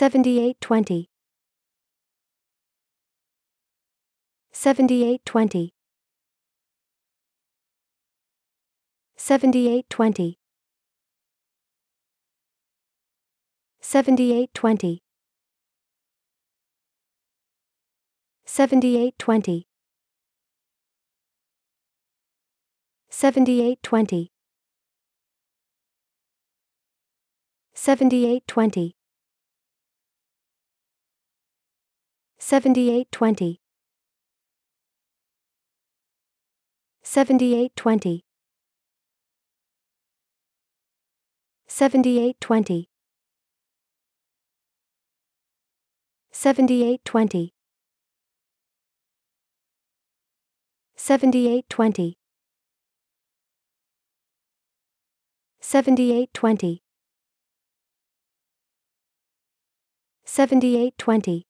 7820 7820 7820 7820 7820 7820 7820 7820 7820 7820 7820 7820 7820 7820